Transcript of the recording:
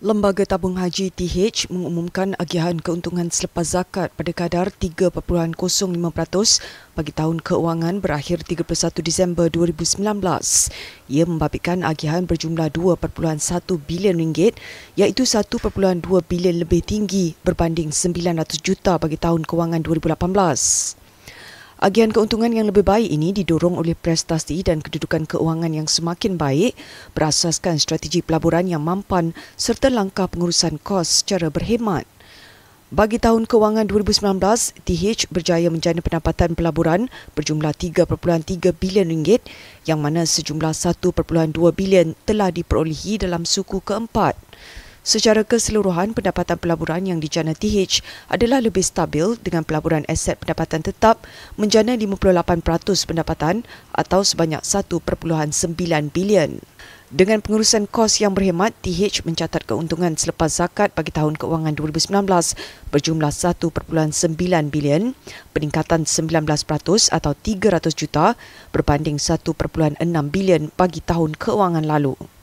Lembaga Tabung Haji TH mengumumkan agihan keuntungan selepas zakat pada kadar 3.05% bagi tahun keuangan berakhir 31 Disember 2019. Ia membabitkan agihan berjumlah 2.1 bilion ringgit iaitu 1.2 bilion lebih tinggi berbanding 900 juta bagi tahun keuangan 2018. Agian keuntungan yang lebih baik ini didorong oleh prestasi dan kedudukan keuangan yang semakin baik berasaskan strategi pelaburan yang mampan serta langkah pengurusan kos secara berhemat. Bagi tahun kewangan 2019, TH berjaya menjana pendapatan pelaburan berjumlah 3.3 bilion ringgit yang mana sejumlah 1.2 bilion telah diperolehi dalam suku keempat. Secara keseluruhan, pendapatan pelaburan yang dijana TH adalah lebih stabil dengan pelaburan aset pendapatan tetap menjana 58% pendapatan atau sebanyak 1.9 bilion. Dengan pengurusan kos yang berhemat, TH mencatat keuntungan selepas zakat bagi tahun keuangan 2019 berjumlah 1.9 bilion, peningkatan 19% atau 300 juta berbanding 1.6 bilion bagi tahun keuangan lalu.